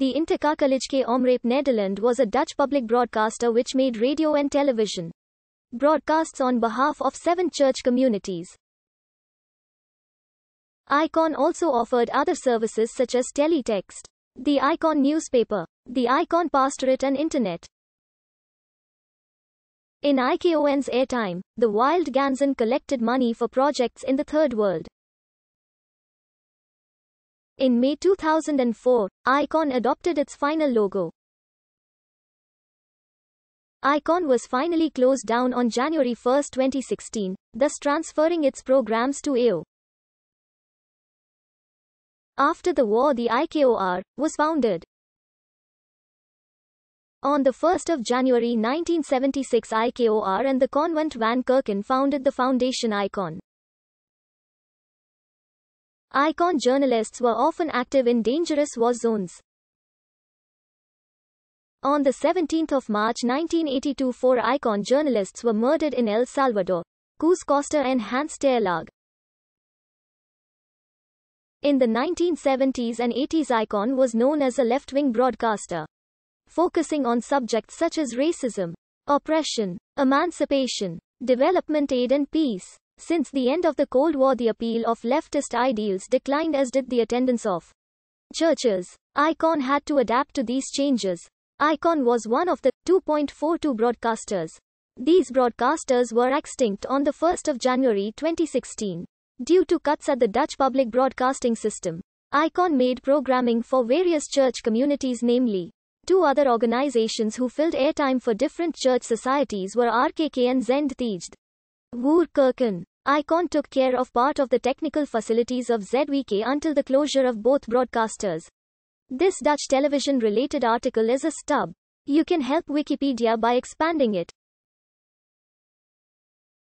The Interkakkelage Omrape Nederland was a Dutch public broadcaster which made radio and television broadcasts on behalf of seven church communities. Icon also offered other services such as teletext, the Icon newspaper, the Icon pastorate and internet. In IKON's airtime, the Wild Gansen collected money for projects in the Third World. In May 2004, Icon adopted its final logo. Icon was finally closed down on January 1, 2016, thus transferring its programs to AO. After the war the IKOR, was founded. On 1 January 1976 IKOR and the convent Van Kerken founded the Foundation Icon. Icon journalists were often active in dangerous war zones. On the 17th of March 1982 four Icon journalists were murdered in El Salvador, Cus Costa and Hans Terlag. In the 1970s and 80s Icon was known as a left-wing broadcaster, focusing on subjects such as racism, oppression, emancipation, development aid and peace. Since the end of the Cold War the appeal of leftist ideals declined as did the attendance of churches. ICON had to adapt to these changes. ICON was one of the 2.42 broadcasters. These broadcasters were extinct on the first of January 2016. Due to cuts at the Dutch public broadcasting system, ICON made programming for various church communities namely, two other organizations who filled airtime for different church societies were RKK and Zend Tijd. Woor Icon took care of part of the technical facilities of ZVK until the closure of both broadcasters. This Dutch television related article is a stub. You can help Wikipedia by expanding it.